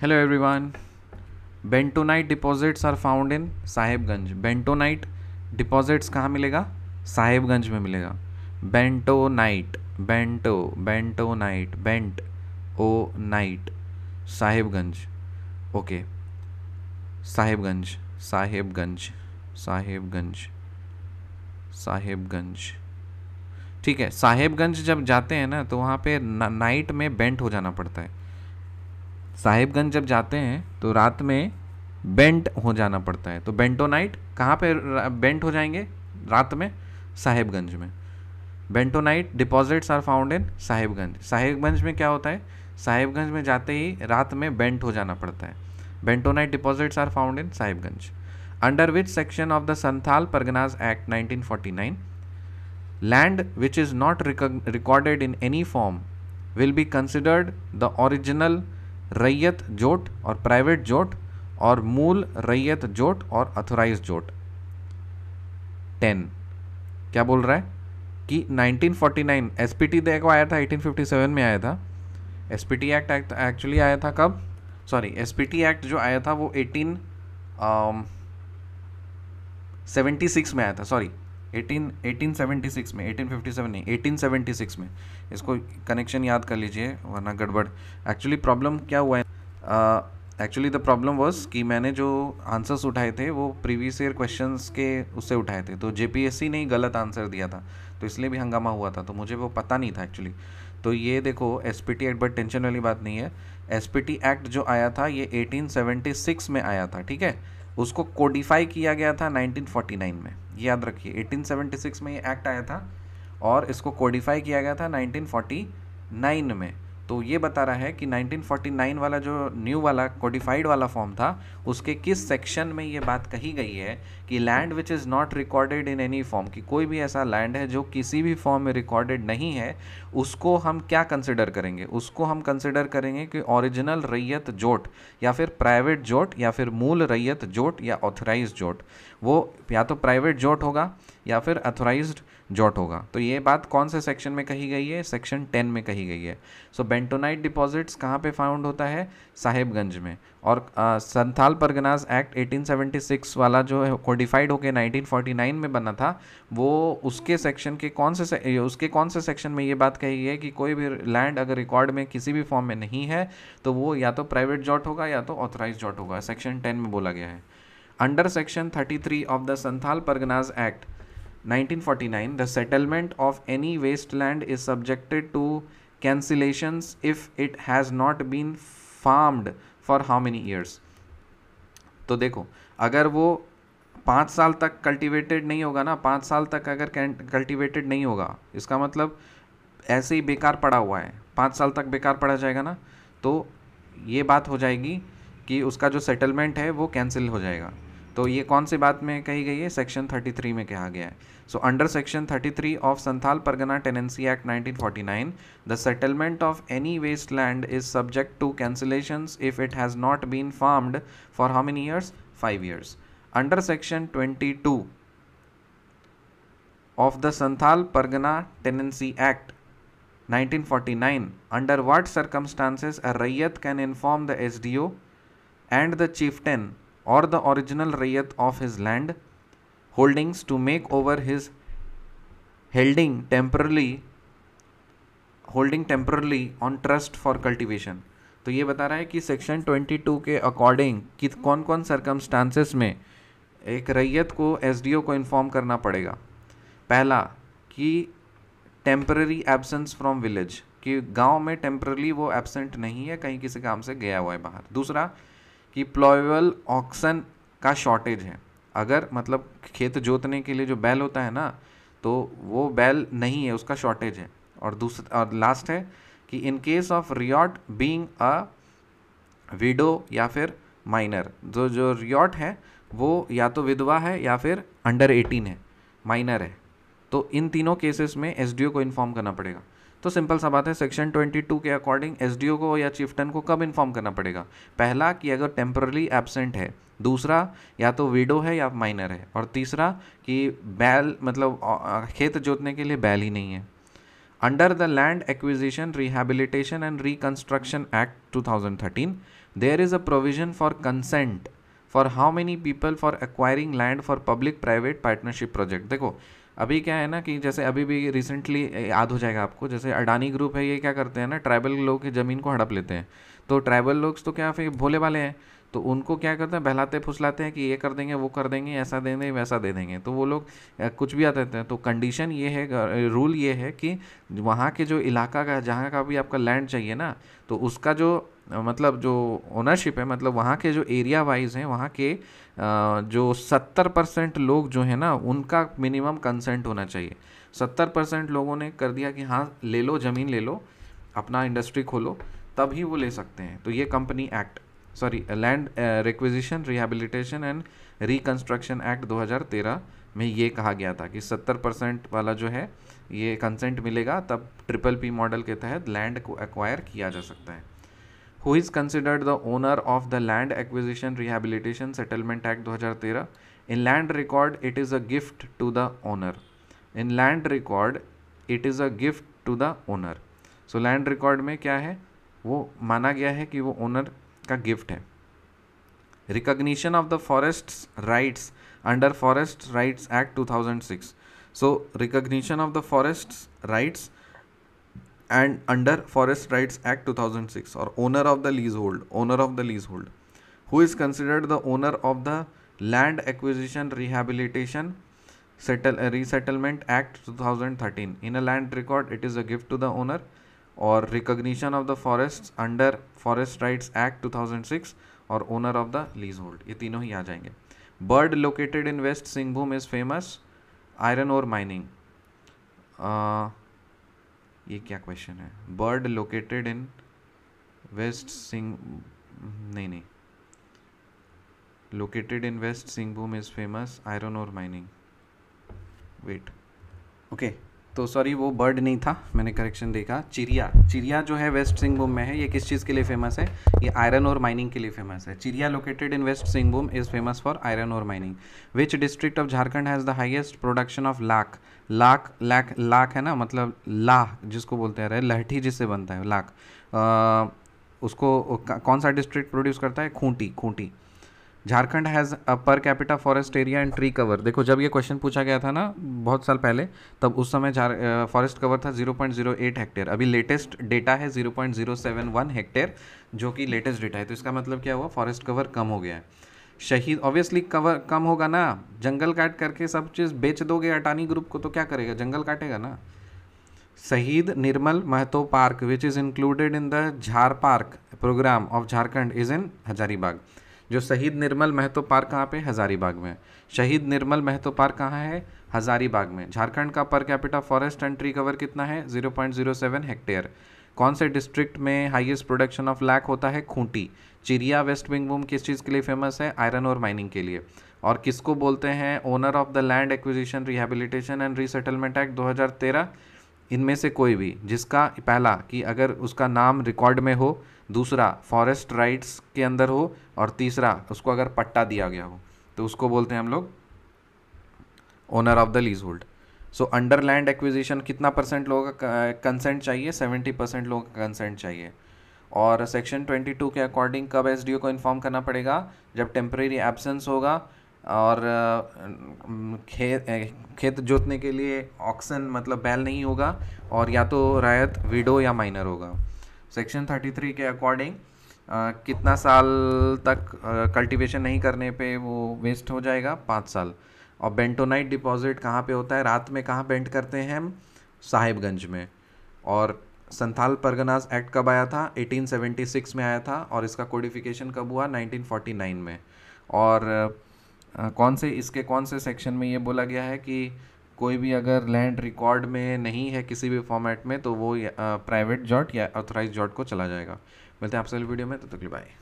hello everyone bentonite deposits are found in Sahebganj bentonite deposits कहाँ मिलेगा साहेबगंज में मिलेगा bentonite bento bentonite bentonite Sahebganj okay Sahebganj Sahebganj Sahebganj Sahebganj ठीक है साहेबगंज जब जाते हैं ना तो वहाँ पे नाइट में बेंट हो जाना पड़ता है साहिबगंज जब जाते हैं तो रात में बेंट हो जाना पड़ता है तो बेंटोनाइट कहाँ पे बेंट हो जाएंगे रात में साहिबगंज में bentonite deposits are found in Sahibganj Sahebganj में क्या होता है साहेबगंज में जाते ही रात में बेंट हो जाना पड़ता है bentonite deposits are found in Sahibganj under which section of the Santhal Parganas act 1949 land which is not recorded in any form will be considered the original raiyat jote और प्राइवेट जोट और मूल रैयत जोट और अथोराइज जोट टेन क्या बोल रहा है कि 1949 एसपीटी देखो आया था 1857 में आया था एसपीटी एक्ट एक्चुअली आया था कब सॉरी एसपीटी एक्ट जो आया था वो एटीन सेवेंटी सिक्स में आया था sorry eighteen eighteen seventy six में एटीन फिफ्टी सेवन नहीं एटीन सेवेंटी सिक्स में इसको कनेक्शन याद कर लीजिए वरना गड़बड़ एक्चुअली प्रॉब्लम क्या हुआ है एक्चुअली द प्रॉब्लम वॉज कि मैंने जो आंसर्स उठाए थे वो प्रीवियस ईयर क्वेश्चन के उससे उठाए थे तो जे ने ही गलत आंसर दिया था तो इसलिए भी हंगामा हुआ था तो मुझे वो पता नहीं था एक्चुअली तो ये देखो S P T act but tension वाली बात नहीं है एस पी टी एक्ट जो आया था ये 1876 में आया था ठीक है उसको कोडिफाई किया गया था 1949 में याद रखिए 1876 में ये एक्ट आया था और इसको कोडिफाई किया गया था 1949 में तो ये बता रहा है कि 1949 वाला जो न्यू वाला कोडिफाइड वाला फॉर्म था उसके किस सेक्शन में ये बात कही गई है कि land which is not recorded in any form कि कोई भी ऐसा लैंड है जो किसी भी फॉर्म में रिकॉर्डेड नहीं है उसको हम क्या कंसिडर करेंगे उसको हम कंसिडर करेंगे कि ओरिजिनल रैयत जोट या फिर प्राइवेट जोट या फिर मूल रैयत जोट या ऑथराइज जोट वो या तो प्राइवेट जॉट होगा या फिर अथोराइज जॉट होगा तो ये बात कौन से सेक्शन में कही गई है सेक्शन टेन में कही गई है सो बेंटोनाइट डिपॉजिट्स कहाँ पे फाउंड होता है साहेबगंज में और संथाल परगनाज एक्ट 1876 वाला जो है कोडिफाइड होके 1949 में बना था वो उसके सेक्शन के कौन से, से उसके कौन से सेक्शन में ये बात कही गई है कि कोई भी लैंड अगर रिकॉर्ड में किसी भी फॉर्म में नहीं है तो वो या तो प्राइवेट जॉट होगा या तो ऑथोराइज जॉट होगा सेक्शन टेन में बोला गया है under section 33 of the Santhal Parganas act 1949, settlement of any waste land is subjected to cancellation if it has not been farmed for how many years तो देखो अगर वो पाँच साल तक कल्टीवेटेड नहीं होगा ना पाँच साल तक अगर कल्टीवेटेड नहीं होगा इसका मतलब ऐसे ही बेकार पड़ा हुआ है पाँच साल तक बेकार पड़ा जाएगा ना तो ये बात हो जाएगी कि उसका जो सेटलमेंट है वो कैंसिल हो जाएगा तो ये कौन सी बात में कही गई है सेक्शन 33 में कहा गया है so under section 33 of Santhal Pargana tenancy act 1949 the settlement of any waste land is subject to cancellation if it has not been farmed for how many years five years under section 22 of the Santhal Pargana Tenancy Act 1949 under what circumstances a rayat can inform the SDO and the chieftain or the original rayat of his land holdings to make over his holding temporarily holding temporarily on trust for cultivation तो ये बता रहा है कि section 22 के according कि कौन कौन सर्कमस्टांसेस में एक रैयत को ओ को इन्फॉर्म करना पड़ेगा पहला कि टेम्प्ररी एबसेंस फ्रॉम विलेज कि गांव में टेम्परली वो एबसेंट नहीं है कहीं किसी काम से गया हुआ है बाहर दूसरा कि प्लॉयल ऑक्सन का शॉर्टेज है अगर मतलब खेत जोतने के लिए जो बैल होता है ना तो वो बैल नहीं है उसका शॉर्टेज है और दूसरा और लास्ट है कि in case of raiyat being a widow या फिर माइनर जो जो रियॉट है वो या तो विधवा है या फिर अंडर एटीन है माइनर है तो इन तीनों केसेस में एसडीओ को इन्फॉर्म करना पड़ेगा तो सिंपल सा बात है सेक्शन 22 के अकॉर्डिंग एस को या चिफ्टन को कब इन्फॉर्म करना पड़ेगा पहला कि अगर टेम्पररी एबसेंट है दूसरा या तो वीडो है या माइनर है और तीसरा कि बैल मतलब खेत जोतने के लिए बैल ही नहीं है under the land acquisition rehabilitation and reconstruction act two thousand thirteen there is a provision for consent for how many people for acquiring land for public private partnership project देखो अभी क्या है ना कि जैसे अभी भी रिसेंटली याद हो जाएगा आपको जैसे अडानी ग्रुप है ये क्या करते हैं ना ट्राइबल लोग की ज़मीन को हड़प लेते हैं तो ट्राइबल लोग तो क्या फिर भोले वाले हैं तो उनको क्या करते हैं बहलाते फुसलाते हैं कि ये कर देंगे वो कर देंगे ऐसा दे देंगे वैसा दे देंगे तो वो लोग कुछ भी आते हैं तो कंडीशन ये है रूल ये है कि वहाँ के जो इलाका का जहाँ का भी आपका लैंड चाहिए ना तो उसका जो मतलब जो ओनरशिप है मतलब वहाँ के जो एरिया वाइज हैं वहाँ के जो सत्तर परसेंट लोग जो है ना उनका मिनिमम कंसेंट होना चाहिए सत्तर परसेंट लोगों ने कर दिया कि हाँ ले लो ज़मीन ले लो अपना इंडस्ट्री खोलो तभी वो ले सकते हैं तो ये company act sorry land requisition rehabilitation and reconstruction act 2013 में ये कहा गया था कि 70 परसेंट वाला जो है ये कंसेंट मिलेगा तब ट्रिपल पी मॉडल के तहत लैंड को एक्वायर किया जा सकता है who is considered the owner of the land acquisition rehabilitation settlement act 2013 in land record it is a gift to the owner in land record it is a gift to the owner so land record में क्या है वो माना गया है कि वो owner का गिफ्ट है recognition of the forest rights under forest rights act 2006 so recognition of the forest rights and under forest rights act two thousand six और owner of the lease hold owner of the lease hold who is considered the owner of the land acquisition rehabilitation resettlement act two thousand thirteen in a land record it is a gift to the owner और recognition of the forest under forest rights act two thousand six और owner of the lease hold ये तीनों ही आ जाएंगे bird located in west Singhbhum is famous iron और mining ये क्या क्वेश्चन है bird located in west Singh नहीं नहीं located in west Singhbhum is famous iron और माइनिंग वेट ओके तो सॉरी वो बर्ड नहीं था मैंने करेक्शन देखा चिड़िया चिड़िया जो है वेस्ट सिंहभूम में है ये किस चीज़ के लिए फेमस है ये आयरन और माइनिंग के लिए फेमस है चिड़िया located in west Singhbhum is famous for iron और mining which district of Jharkhand has the highest production of lac lac lac lac है ना मतलब लाह जिसको बोलते हैं लहठी जिससे बनता है लाख उसको कौन सा डिस्ट्रिक्ट प्रोड्यूस करता है Khunti Khunti Jharkhand has a per capita forest area and tree cover देखो जब ये क्वेश्चन पूछा गया था ना बहुत साल पहले तब उस समय झार फॉरेस्ट कवर था 0.08 हेक्टेयर अभी लेटेस्ट डेटा है 0.071 हेक्टेयर जो कि लेटेस्ट डेटा है तो इसका मतलब क्या हुआ फॉरेस्ट कवर कम हो गया है शहीद ऑब्वियसली कवर कम होगा ना जंगल काट करके सब चीज़ बेच दोगे अटानी ग्रुप को तो क्या करेगा जंगल काटेगा ना Shaheed Nirmal Mahto park which is included in the Jhar park programme of Jharkhand is in Hazaribagh जो शहीद निर्मल महतो पार्क कहाँ पे हज़ारीबाग में शहीद निर्मल महतो पार्क कहाँ है हज़ारीबाग में झारखंड का per capita forest and tree cover कितना है zero point zero seven hectare कौन से डिस्ट्रिक्ट में हाईएस्ट प्रोडक्शन ऑफ लैक होता है खूंटी चिरिया वेस्ट बिंगभूम किस चीज़ के लिए फेमस है आयरन और माइनिंग के लिए और किसको बोलते हैं owner of the land acquisition rehabilitation and resettlement act 2013 इनमें से कोई भी जिसका पहला कि अगर उसका नाम रिकॉर्ड में हो दूसरा फॉरेस्ट राइट्स के अंदर हो और तीसरा उसको अगर पट्टा दिया गया हो तो उसको बोलते हैं हम लोग owner of the lease hold so under land acquisition कितना परसेंट लोगों का कंसेंट चाहिए सेवेंटी परसेंट लोगों का कंसेंट चाहिए और सेक्शन ट्वेंटी टू के अकॉर्डिंग कब एस डी ओ को इन्फॉर्म करना पड़ेगा जब टेम्प्रेरी एबसेंस होगा और खेत खेत जोतने के लिए ऑक्सन मतलब बैल नहीं होगा और या तो रायत वीडो या माइनर होगा सेक्शन 33 के अकॉर्डिंग कितना साल तक कल्टीवेशन नहीं करने पे वो वेस्ट हो जाएगा पाँच साल और बेंटोनाइट डिपॉजिट कहाँ पे होता है रात में कहाँ बेंट करते हैं हम साहिबगंज में और संथाल परगनाज एक्ट कब आया था 1876 में आया था और इसका कोडिफिकेशन कब हुआ 1949 में और कौन से इसके कौन से सेक्शन में ये बोला गया है कि कोई भी अगर लैंड रिकॉर्ड में नहीं है किसी भी फॉर्मेट में तो वो प्राइवेट जॉट या ऑथोराइज जॉट को चला जाएगा मिलते हैं आपसे वीडियो में तो तकली बाय